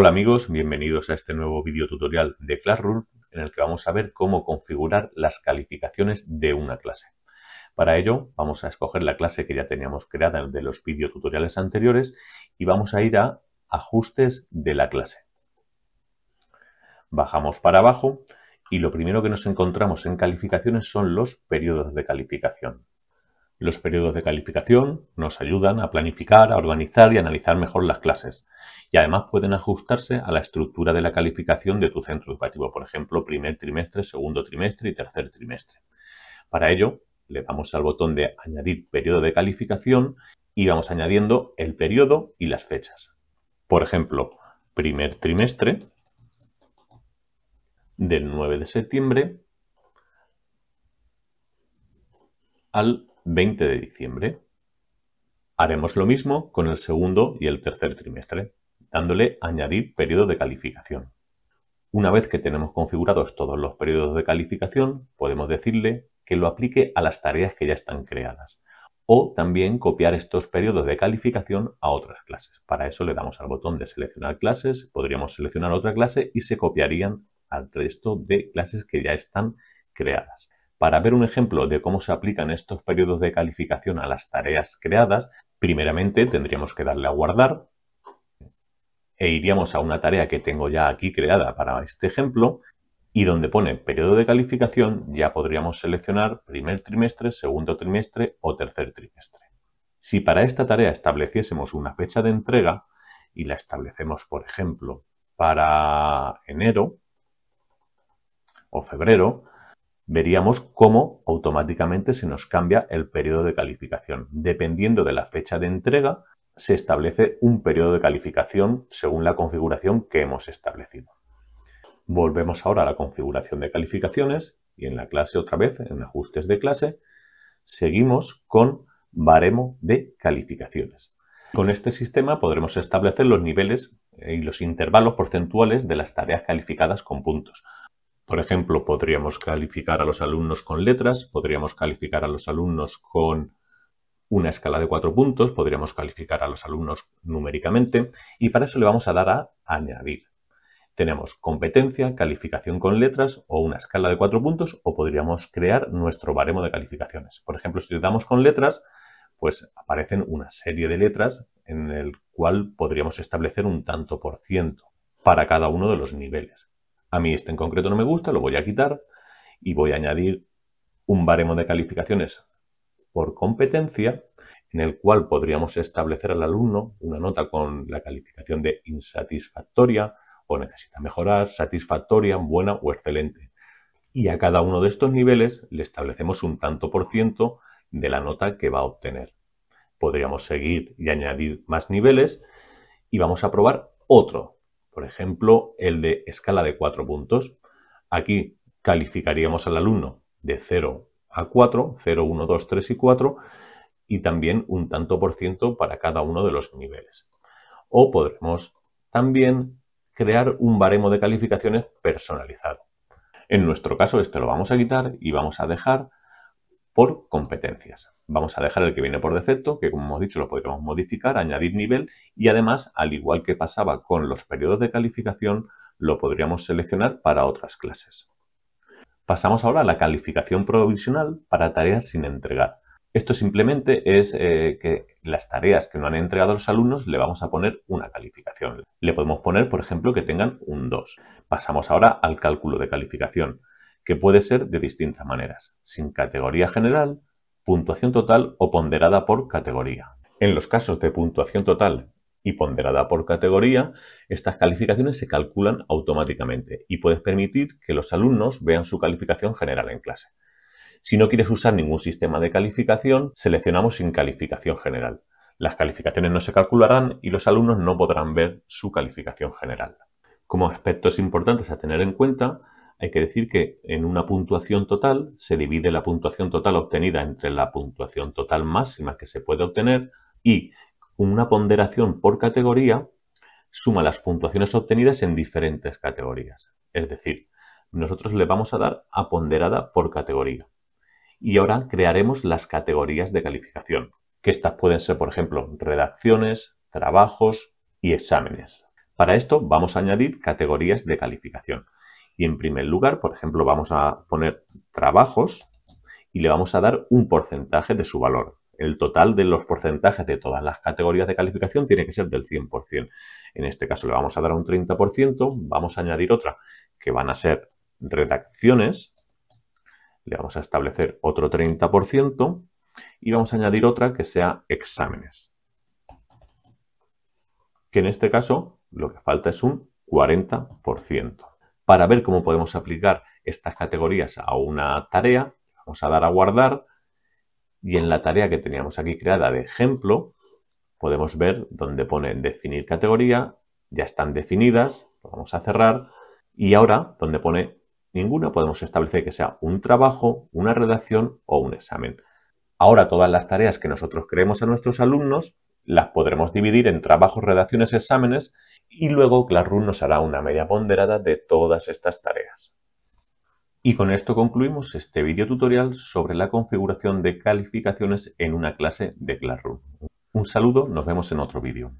Hola amigos, bienvenidos a este nuevo video tutorial de Classroom en el que vamos a ver cómo configurar las calificaciones de una clase. Para ello vamos a escoger la clase que ya teníamos creada de los videotutoriales anteriores y vamos a ir a ajustes de la clase. Bajamos para abajo y lo primero que nos encontramos en calificaciones son los periodos de calificación. Los periodos de calificación nos ayudan a planificar, a organizar y analizar mejor las clases. Y además pueden ajustarse a la estructura de la calificación de tu centro educativo, por ejemplo, primer trimestre, segundo trimestre y tercer trimestre. Para ello, le damos al botón de añadir periodo de calificación y vamos añadiendo el periodo y las fechas. Por ejemplo, primer trimestre del 9 de septiembre al 20 de diciembre. Haremos lo mismo con el segundo y el tercer trimestre, dándole añadir periodo de calificación. Una vez que tenemos configurados todos los periodos de calificación, podemos decirle que lo aplique a las tareas que ya están creadas o también copiar estos periodos de calificación a otras clases. Para eso le damos al botón de seleccionar clases, podríamos seleccionar otra clase y se copiarían al resto de clases que ya están creadas. Para ver un ejemplo de cómo se aplican estos periodos de calificación a las tareas creadas, primeramente tendríamos que darle a guardar e iríamos a una tarea que tengo ya aquí creada para este ejemplo y donde pone periodo de calificación ya podríamos seleccionar primer trimestre, segundo trimestre o tercer trimestre. Si para esta tarea estableciésemos una fecha de entrega y la establecemos, por ejemplo, para enero o febrero, veríamos cómo automáticamente se nos cambia el periodo de calificación. Dependiendo de la fecha de entrega, se establece un periodo de calificación según la configuración que hemos establecido. Volvemos ahora a la configuración de calificaciones y en la clase otra vez, en ajustes de clase, seguimos con baremo de calificaciones. Con este sistema podremos establecer los niveles y los intervalos porcentuales de las tareas calificadas con puntos. Por ejemplo, podríamos calificar a los alumnos con letras, podríamos calificar a los alumnos con una escala de cuatro puntos, podríamos calificar a los alumnos numéricamente y para eso le vamos a dar a añadir. Tenemos competencia, calificación con letras o una escala de cuatro puntos o podríamos crear nuestro baremo de calificaciones. Por ejemplo, si le damos con letras, pues aparecen una serie de letras en el cual podríamos establecer un tanto por ciento para cada uno de los niveles a mí este en concreto no me gusta, lo voy a quitar y voy a añadir un baremo de calificaciones por competencia en el cual podríamos establecer al alumno una nota con la calificación de insatisfactoria o necesita mejorar, satisfactoria, buena o excelente. Y a cada uno de estos niveles le establecemos un tanto por ciento de la nota que va a obtener. Podríamos seguir y añadir más niveles y vamos a probar otro por ejemplo, el de escala de 4 puntos. Aquí calificaríamos al alumno de 0 a 4, 0, 1, 2, 3 y 4, y también un tanto por ciento para cada uno de los niveles. O podremos también crear un baremo de calificaciones personalizado. En nuestro caso, este lo vamos a quitar y vamos a dejar por competencias. Vamos a dejar el que viene por defecto, que como hemos dicho lo podríamos modificar, añadir nivel y además, al igual que pasaba con los periodos de calificación, lo podríamos seleccionar para otras clases. Pasamos ahora a la calificación provisional para tareas sin entregar. Esto simplemente es eh, que las tareas que no han entregado los alumnos le vamos a poner una calificación. Le podemos poner, por ejemplo, que tengan un 2. Pasamos ahora al cálculo de calificación que puede ser de distintas maneras, sin categoría general, puntuación total o ponderada por categoría. En los casos de puntuación total y ponderada por categoría, estas calificaciones se calculan automáticamente y puedes permitir que los alumnos vean su calificación general en clase. Si no quieres usar ningún sistema de calificación, seleccionamos sin calificación general. Las calificaciones no se calcularán y los alumnos no podrán ver su calificación general. Como aspectos importantes a tener en cuenta, hay que decir que en una puntuación total se divide la puntuación total obtenida entre la puntuación total máxima que se puede obtener y una ponderación por categoría suma las puntuaciones obtenidas en diferentes categorías. Es decir, nosotros le vamos a dar a ponderada por categoría. Y ahora crearemos las categorías de calificación, que estas pueden ser, por ejemplo, redacciones, trabajos y exámenes. Para esto vamos a añadir categorías de calificación. Y en primer lugar, por ejemplo, vamos a poner trabajos y le vamos a dar un porcentaje de su valor. El total de los porcentajes de todas las categorías de calificación tiene que ser del 100%. En este caso le vamos a dar un 30%, vamos a añadir otra que van a ser redacciones, le vamos a establecer otro 30% y vamos a añadir otra que sea exámenes. Que en este caso lo que falta es un 40% para ver cómo podemos aplicar estas categorías a una tarea. Vamos a dar a guardar y en la tarea que teníamos aquí creada de ejemplo podemos ver donde pone definir categoría, ya están definidas, lo vamos a cerrar y ahora donde pone ninguna podemos establecer que sea un trabajo, una redacción o un examen. Ahora todas las tareas que nosotros creemos a nuestros alumnos las podremos dividir en trabajos, redacciones, exámenes y luego Classroom nos hará una media ponderada de todas estas tareas. Y con esto concluimos este video tutorial sobre la configuración de calificaciones en una clase de Classroom. Un saludo, nos vemos en otro vídeo.